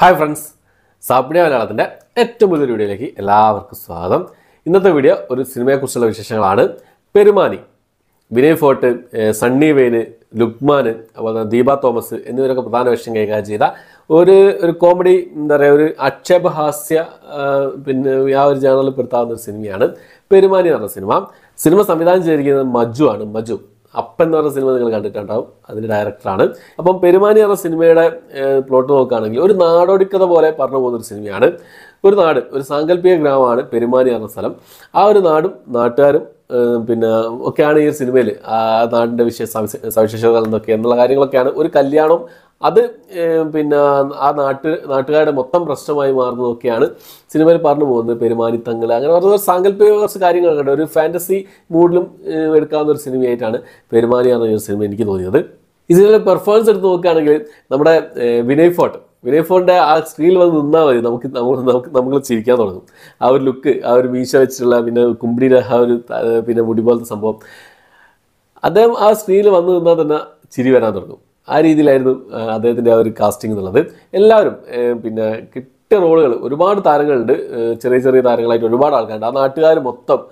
hi friends സാപ്പിഡിയ മലയാളത്തിൻ്റെ ഏറ്റവും പുതിയ വീഡിയോയിലേക്ക് എല്ലാവർക്കും സ്വാഗതം ഇന്നത്തെ വീഡിയോ ഒരു സിനിമയെക്കുറിച്ചുള്ള വിശേഷങ്ങളാണ് പെരുമാനി വിനയ് ഫോർട്ട് സണ്ണി വെയിൻ ലുക്മാൻ അതുപോലെ തന്നെ ദീപ തോമസ് എന്നിവരൊക്കെ പ്രധാന വേഷം കൈകാര്യം ചെയ്ത ഒരു ഒരു കോമഡി എന്താ പറയുക ഒരു അക്ഷേപഹാസ്യ പിന്നെ ആ ഒരു ജേണലിൽ പെടുത്താവുന്ന ഒരു സിനിമയാണ് പെരുമാനി എന്ന് പറഞ്ഞ സിനിമ സിനിമ സംവിധാനം ചെയ്തിരിക്കുന്നത് മജു ആണ് മജു അപ്പൻ എന്ന് പറഞ്ഞ സിനിമ നിങ്ങൾ കണ്ടിട്ടുണ്ടാവും അതിൻ്റെ ഡയറക്ടറാണ് അപ്പം പെരുമാനി എന്ന സിനിമയുടെ പ്ലോട്ട് നോക്കുകയാണെങ്കിൽ ഒരു നാടോടിക്കഥ പോലെ പറഞ്ഞു പോകുന്നൊരു സിനിമയാണ് ഒരു നാട് ഒരു സാങ്കല്പിക ഗ്രാമമാണ് പെരുമാനി എന്ന സ്ഥലം ആ ഒരു നാടും നാട്ടുകാരും പിന്നെ ഒക്കെയാണ് ഈ സിനിമയിൽ ആ നാടിൻ്റെ വിശേഷ സവിശേഷതകൾ എന്നൊക്കെ എന്നുള്ള കാര്യങ്ങളൊക്കെയാണ് ഒരു കല്യാണം അത് പിന്നെ ആ നാട്ട് നാട്ടുകാരുടെ മൊത്തം പ്രശ്നമായി മാറുന്നതൊക്കെയാണ് സിനിമയിൽ പറഞ്ഞു പോകുന്നത് പെരുമാനിത്തങ്ങൾ അങ്ങനെ പറഞ്ഞ സാങ്കല്പിക കുറച്ച് കാര്യങ്ങളൊക്കെ ഒരു ഫാൻറ്റസി മൂഡിലും എടുക്കാവുന്ന ഒരു സിനിമയായിട്ടാണ് പെരുമാനി എന്ന സിനിമ എനിക്ക് തോന്നിയത് ഈ സിനിമയിലെ പെർഫോമൻസ് എടുത്ത് നോക്കുകയാണെങ്കിൽ നമ്മുടെ വിനയ് ഫോർട്ട് വിനയ് ഫോണിൻ്റെ ആ സ്ക്രീനിൽ വന്ന് നിന്നാൽ മതി നമുക്ക് നമുക്ക് നമുക്ക് ചിരിക്കാൻ തുടങ്ങും ആ ഒരു ലുക്ക് ആ ഒരു മീശ വെച്ചിട്ടുള്ള പിന്നെ കുമ്പിടിയുടെ ആ ഒരു പിന്നെ മുടി പോലത്തെ സംഭവം അദ്ദേഹം ആ സ്ക്രീനിൽ വന്ന് നിന്നാൽ തന്നെ ചിരി വരാൻ തുടങ്ങും ആ രീതിയിലായിരുന്നു അദ്ദേഹത്തിൻ്റെ ആ ഒരു കാസ്റ്റിംഗ് എന്നുള്ളത് എല്ലാവരും പിന്നെ കിട്ടിയ റോളുകൾ ഒരുപാട് താരങ്ങളുണ്ട് ചെറിയ ചെറിയ താരങ്ങളായിട്ട് ഒരുപാട് ആൾക്കാരുണ്ട് ആ നാട്ടുകാർ മൊത്തം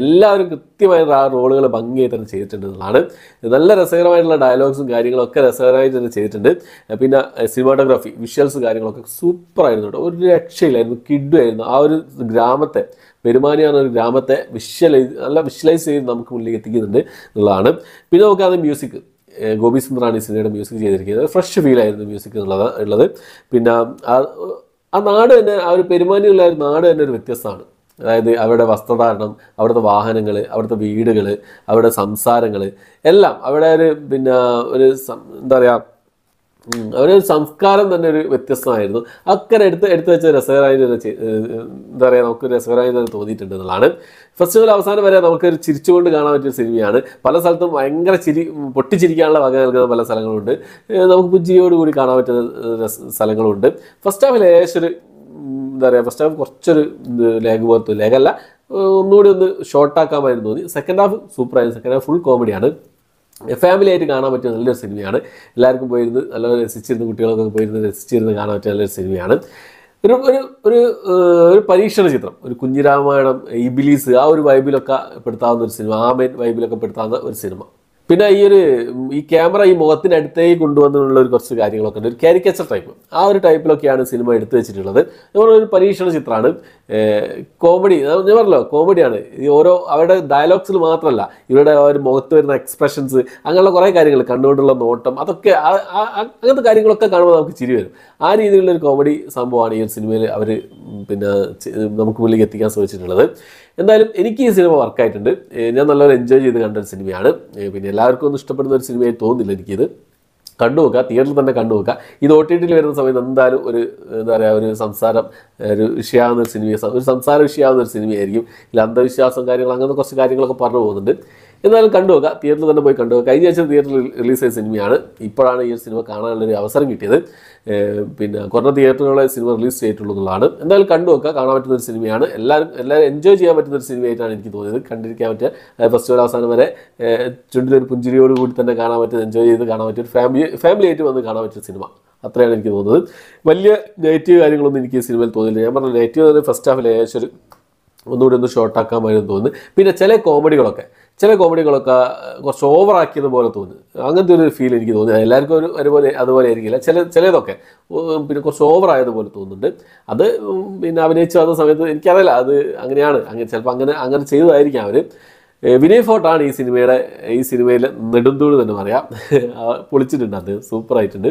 എല്ലാവരും കൃത്യമായ ആ റോളുകൾ ഭംഗിയായി തന്നെ ചെയ്തിട്ടുണ്ട് എന്നുള്ളതാണ് നല്ല രസകരമായിട്ടുള്ള ഡയലോഗ്സും കാര്യങ്ങളൊക്കെ രസകരമായി തന്നെ ചെയ്തിട്ടുണ്ട് പിന്നെ സിനിമാറ്റോഗ്രാഫി വിഷ്വൽസ് കാര്യങ്ങളൊക്കെ സൂപ്പർ ആയിരുന്നു കേട്ടോ ഒരു രക്ഷയിലായിരുന്നു ആയിരുന്നു ആ ഒരു ഗ്രാമത്തെ പെരുമാനി എന്ന ഒരു ഗ്രാമത്തെ വിഷ്വലൈസ് നല്ല വിഷ്വലൈസ് ചെയ്ത് നമുക്ക് മുന്നിലേക്ക് എത്തിക്കുന്നുണ്ട് എന്നുള്ളതാണ് പിന്നെ നമുക്ക് മ്യൂസിക് ഗോപി സുന്ദറാണ് ഈ സിനിമയുടെ മ്യൂസിക് ചെയ്തിരിക്കുന്നത് ഫ്രഷ് ഫീലായിരുന്നു മ്യൂസിക് എന്നുള്ളത് ഉള്ളത് പിന്നെ ആ നാട് തന്നെ ആ ഒരു പെരുമാനിയുള്ള ഒരു നാട് തന്നെ ഒരു വ്യത്യസ്തമാണ് അതായത് അവരുടെ വസ്ത്രധാരണം അവിടുത്തെ വാഹനങ്ങൾ അവിടുത്തെ വീടുകൾ അവരുടെ സംസാരങ്ങൾ എല്ലാം അവിടെ ഒരു പിന്നെ ഒരു എന്താ പറയുക ഒരു സംസ്കാരം തന്നെ ഒരു വ്യത്യസ്തമായിരുന്നു അക്കരെ എടുത്ത് എടുത്തു വെച്ച രസകരമായി തന്നെ എന്താ പറയുക നമുക്ക് രസകരമായി തന്നെ തോന്നിയിട്ടുണ്ട് എന്നുള്ളതാണ് ഫസ്റ്റ് ഓൾ അവസാനം വരെ നമുക്കൊരു ചിരിച്ചുകൊണ്ട് കാണാൻ പറ്റിയ സിനിമയാണ് പല സ്ഥലത്തും ഭയങ്കര ചിരി പൊട്ടിച്ചിരിക്കാനുള്ള വക നൽകുന്ന പല സ്ഥലങ്ങളുണ്ട് നമുക്ക് കൂടി കാണാൻ പറ്റുന്ന സ്ഥലങ്ങളുണ്ട് ഫസ്റ്റ് ഹാഫ് ലേശം ഒരു എന്താ പറയുക ഫസ്റ്റ് ഹാഫ് കുറച്ചൊരു ലേഖ പോലത്തെ ലേഖല്ല ഒന്നുകൂടി ഒന്ന് ഷോർട്ടാക്കാമായിരുന്നു തോന്നി സെക്കൻഡ് ഹാഫ് സൂപ്പറായിരുന്നു സെക്കൻഡ് ഹാഫ് ഫുൾ കോമഡിയാണ് ഫാമിലി ആയിട്ട് കാണാൻ പറ്റിയ നല്ലൊരു സിനിമയാണ് എല്ലാവർക്കും പോയിരുന്ന് നല്ലപോലെ രസിച്ചിരുന്ന കുട്ടികളൊക്കെ പോയിരുന്ന് രസിച്ചിരുന്ന് കാണാൻ പറ്റിയ നല്ലൊരു സിനിമയാണ് ഒരു ഒരു ഒരു ഒരു പരീക്ഷണ ചിത്രം ഒരു കുഞ്ഞിരാമായണം ഇബിലീസ് ആ ഒരു വൈബിലൊക്കെ പെടുത്താവുന്ന ഒരു സിനിമ ആമേൻ വൈബിലൊക്കെ പെടുത്താവുന്ന ഒരു സിനിമ പിന്നെ ഈ ഒരു ഈ ക്യാമറ ഈ മുഖത്തിനടുത്തേക്ക് കൊണ്ടുവന്നുള്ള ഒരു കുറച്ച് കാര്യങ്ങളൊക്കെ ഉണ്ട് ഒരു കാരിക്കേച്ചർ ടൈപ്പ് ആ ഒരു ടൈപ്പിലൊക്കെയാണ് സിനിമ എടുത്തു വെച്ചിട്ടുള്ളത് ഒരു പരീക്ഷണ ചിത്രമാണ് കോമഡി ഞാൻ പറഞ്ഞല്ലോ കോമഡിയാണ് ഈ ഓരോ അവരുടെ ഡയലോഗ്സിൽ മാത്രമല്ല ഇവരുടെ ഒരു മുഖത്ത് വരുന്ന എക്സ്പ്രഷൻസ് അങ്ങനെയുള്ള കുറേ കാര്യങ്ങൾ കണ്ണുകൊണ്ടുള്ള നോട്ടം അതൊക്കെ അങ്ങനത്തെ കാര്യങ്ങളൊക്കെ കാണുമ്പോൾ നമുക്ക് ചിരി വരും ആ രീതിയിലുള്ള ഒരു കോമഡി സംഭവമാണ് ഈ ഒരു സിനിമയിൽ അവർ പിന്നെ നമുക്ക് മുന്നിലേക്ക് എത്തിക്കാൻ ശ്രമിച്ചിട്ടുള്ളത് എന്തായാലും എനിക്ക് ഈ സിനിമ വർക്കായിട്ടുണ്ട് ഞാൻ നല്ലൊരു എൻജോയ് ചെയ്ത് കണ്ട ഒരു സിനിമയാണ് പിന്നെ എല്ലാവർക്കും ഒന്നും ഇഷ്ടപ്പെടുന്ന ഒരു സിനിമയായി തോന്നുന്നില്ല എനിക്കിത് കണ്ടു നോക്കുക തിയേറ്ററിൽ തന്നെ കണ്ടു നോക്കുക ഇത് ഒ ടി ടിയിൽ വരുന്ന സമയത്ത് എന്തായാലും ഒരു എന്താ പറയുക ഒരു സംസാരം ഒരു വിഷയമാകുന്ന ഒരു സിനിമ ഒരു സംസാര വിഷയമാകുന്ന ഒരു സിനിമയായിരിക്കും ഇല്ല അന്ധവിശ്വാസം കാര്യങ്ങൾ അങ്ങനത്തെ കുറച്ച് കാര്യങ്ങളൊക്കെ പറഞ്ഞു പോകുന്നുണ്ട് എന്നാലും കണ്ടുവെക്കുക തിയേറ്ററിൽ തന്നെ പോയി കണ്ടുവെക്കുക കഴിഞ്ഞ ആഴ്ച തിയേറ്ററിൽ റിലീസ് ചെയ്ത സിനിമയാണ് ഇപ്പോഴാണ് ഈ ഒരു സിനിമ കാണാനുള്ളൊരു അവസരം കിട്ടിയത് പിന്നെ കുറഞ്ഞ തിയേറ്ററുകളെ സിനിമ റിലീസ് ചെയ്തിട്ടുള്ളൂ എന്നുള്ളതാണ് എന്തായാലും കണ്ടുവെക്കുക കാണാൻ പറ്റുന്ന ഒരു സിനിമയാണ് എല്ലാവരും എല്ലാവരും എൻജോയ് ചെയ്യാൻ പറ്റുന്ന ഒരു സിനിമയായിട്ടാണ് എനിക്ക് തോന്നിയത് കണ്ടിരിക്കാൻ പറ്റിയ ഫെസ്റ്റിവൽ അവസാനം വരെ ചുണ്ടിലൊരു പുഞ്ചിരിയോട് കൂടി തന്നെ കാണാൻ പറ്റുന്ന എൻജോയ് ചെയ്ത് കാണാൻ പറ്റിയ ഒരു ഫാമിലി ഫാമിലി ആയിട്ട് വന്ന് കാണാൻ പറ്റിയ സിനിമ അത്രയാണ് എനിക്ക് തോന്നുന്നത് വലിയ നെഗറ്റീവ് കാര്യങ്ങളൊന്നും എനിക്ക് ഈ സിനിമയിൽ തോന്നിയില്ല ഞാൻ പറഞ്ഞ നെഗറ്റീവ് തന്നെ ഫസ്റ്റ് ഹാഫിൽ ഏകദേശം ഒരു ഒന്നുകൂടി ഒന്ന് ഷോർട്ടാക്കാമായിരുന്നു തോന്നുന്നു പിന്നെ ചില കോമഡികളൊക്കെ ചില കോമഡികളൊക്കെ കുറച്ച് ഓവറാക്കിയത് പോലെ തോന്നി അങ്ങനത്തെ ഒരു ഫീൽ എനിക്ക് തോന്നി എല്ലാവർക്കും ഒരു ഒരുപോലെ അതുപോലെ ആയിരിക്കില്ല ചില ചിലതൊക്കെ പിന്നെ കുറച്ച് ഓവറായതുപോലെ തോന്നുന്നുണ്ട് അത് പിന്നെ അഭിനയിച്ചു വന്ന സമയത്ത് എനിക്കറിയില്ല അത് അങ്ങനെയാണ് അങ്ങനെ ചിലപ്പോൾ അങ്ങനെ അങ്ങനെ ചെയ്തതായിരിക്കാം അവർ വിനയ് ഫോർട്ടാണ് ഈ സിനിമയുടെ ഈ സിനിമയിലെ നെടുന്തൂട് തന്നെ പറയാം പൊളിച്ചിട്ടുണ്ട് അത് സൂപ്പറായിട്ടുണ്ട്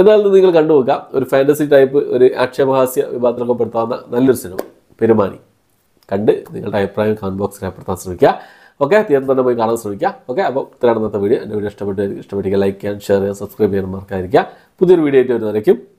എന്നാലും നിങ്ങൾ കണ്ടു നോക്കാം ഒരു ഫാൻറ്റസി ടൈപ്പ് ഒരു അക്ഷമഹാസ്യ വിഭാഗത്തിലൊക്കെ പെടുത്താവുന്ന നല്ലൊരു സിനിമ പെരുമാനി കണ്ട് നിങ്ങളുടെ അഭിപ്രായം കമൻറ്റ് ബോക്സിൽ ഏർപ്പെടുത്താൻ ശ്രമിക്കുക ഓക്കെ തിയേറ്ററിൽ തന്നെ പോയി കാണാൻ ശ്രമിക്കുക ഓക്കെ അപ്പോൾ ഇത്രയാണ് ഇന്നത്തെ വീഡിയോ എൻ്റെ വീഡിയോ ഇഷ്ടപ്പെട്ടു ഇഷ്ടപ്പെട്ടിരിക്കുക ലൈക്ക് ചെയ്യാൻ ഷെയർ ചെയ്യാൻ സബ്സ്ക്രൈബ് ചെയ്യാൻ മറക്കാതിരിക്കുക പുതിയൊരു വീഡിയോ ആയിട്ട് വരുന്നതായിരിക്കും